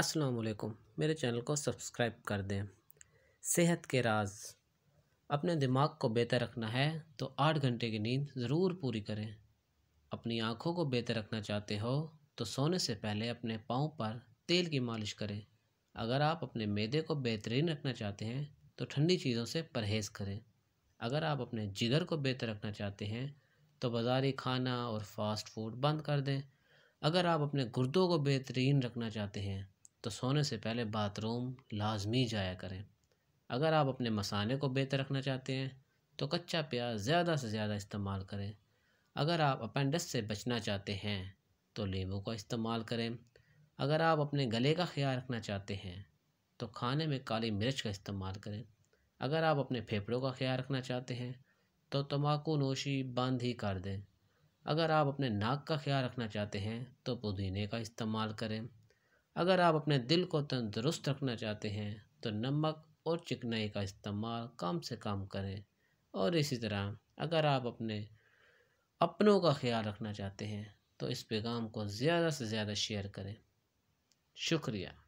अस्सलाम मेरे चैनल को सब्सक्राइब कर दें सेहत के राज अपने दिमाग को बेहतर रखना है तो आठ घंटे की नींद ज़रूर पूरी करें अपनी आँखों को बेहतर रखना चाहते हो तो सोने से पहले अपने पाँव पर तेल की मालिश करें अगर आप अपने मैदे को बेहतरीन रखना चाहते हैं तो ठंडी चीज़ों से परहेज़ करें अगर आप अपने जिगर को बेहतर रखना चाहते हैं तो बाजारी खाना और फास्ट फूड बंद कर दें अगर आप अपने गुर्दों को बेहतरीन रखना चाहते हैं तो सोने से पहले बाथरूम लाजमी जाया करें अगर आप अपने मसाले को बेहतर रखना चाहते हैं तो कच्चा प्याज ज़्यादा से ज़्यादा इस्तेमाल करें अगर आप अपेंडस से बचना चाहते हैं तो लेबू का इस्तेमाल करें अगर आप अपने गले का ख्याल रखना चाहते हैं तो खाने में काली मिर्च का इस्तेमाल करें अगर आप अपने फेफड़ों का ख्याल रखना चाहते हैं तो तम्बाकू नोशी बंद ही कर दें अगर आप अपने नाक का ख्याल रखना चाहते हैं तो पुदीने का इस्तेमाल करें अगर आप अपने दिल को तंदुरुस्त रखना चाहते हैं तो नमक और चिकनाई का इस्तेमाल कम से कम करें और इसी तरह अगर आप अपने अपनों का ख्याल रखना चाहते हैं तो इस पैगाम को ज़्यादा से ज़्यादा शेयर करें शुक्रिया